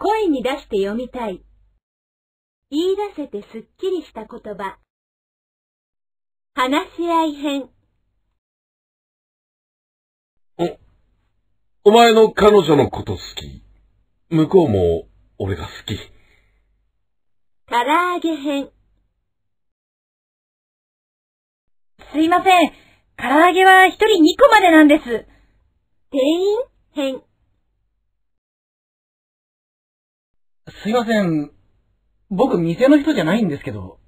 声に出して読みたい。言い出せてすっきりした言葉。話し合い編。お、お前の彼女のこと好き。向こうも俺が好き。唐揚げ編。すいません。唐揚げは一人二個までなんです。店すいません。僕、店の人じゃないんですけど。